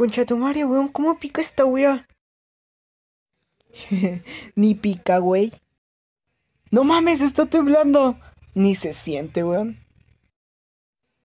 Concha tu weón, ¿cómo pica esta weá? Ni pica, wey. No mames, está temblando. Ni se siente, weón.